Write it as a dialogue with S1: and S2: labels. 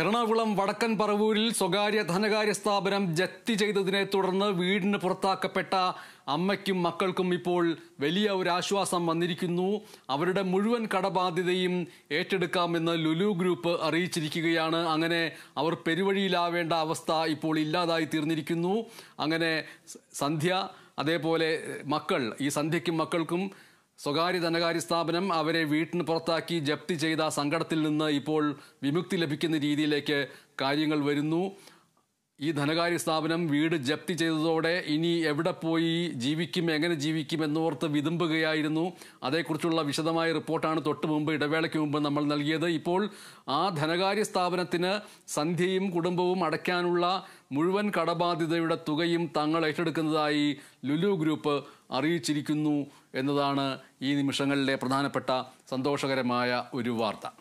S1: എറണാകുളം വടക്കൻ പറവൂരിൽ സ്വകാര്യ ധനകാര്യ സ്ഥാപനം ജപ്തി ചെയ്തതിനെ തുടർന്ന് വീടിന് പുറത്താക്കപ്പെട്ട അമ്മയ്ക്കും മക്കൾക്കും ഇപ്പോൾ വലിയ ഒരു ആശ്വാസം വന്നിരിക്കുന്നു അവരുടെ മുഴുവൻ കടബാധ്യതയും ഏറ്റെടുക്കാമെന്ന് ലുലു ഗ്രൂപ്പ് അറിയിച്ചിരിക്കുകയാണ് അങ്ങനെ അവർ പെരുവഴിയിലാവേണ്ട അവസ്ഥ ഇപ്പോൾ ഇല്ലാതായി തീർന്നിരിക്കുന്നു അങ്ങനെ സന്ധ്യ അതേപോലെ മക്കൾ ഈ സന്ധ്യയ്ക്കും മക്കൾക്കും സ്വകാര്യ ധനകാര്യ സ്ഥാപനം അവരെ വീട്ടിന് പുറത്താക്കി ജപ്തി ചെയ്ത സങ്കടത്തിൽ നിന്ന് ഇപ്പോൾ വിമുക്തി ലഭിക്കുന്ന രീതിയിലേക്ക് കാര്യങ്ങൾ വരുന്നു ഈ ധനകാര്യ സ്ഥാപനം വീട് ജപ്തി ചെയ്തതോടെ ഇനി എവിടെ പോയി ജീവിക്കും എങ്ങനെ ജീവിക്കും എന്നോർത്ത് വിതുമ്പുകയായിരുന്നു അതേക്കുറിച്ചുള്ള വിശദമായ റിപ്പോർട്ടാണ് തൊട്ട് മുമ്പ് ഇടവേളയ്ക്ക് മുമ്പ് നമ്മൾ നൽകിയത് ഇപ്പോൾ ആ ധനകാര്യ സ്ഥാപനത്തിന് സന്ധ്യയും കുടുംബവും അടയ്ക്കാനുള്ള മുഴുവൻ കടബാധ്യതയുടെ തുകയും തങ്ങൾ ഏറ്റെടുക്കുന്നതായി ലുലു ഗ്രൂപ്പ് അറിയിച്ചിരിക്കുന്നു എന്നതാണ് ഈ നിമിഷങ്ങളിലെ പ്രധാനപ്പെട്ട സന്തോഷകരമായ ഒരു വാർത്ത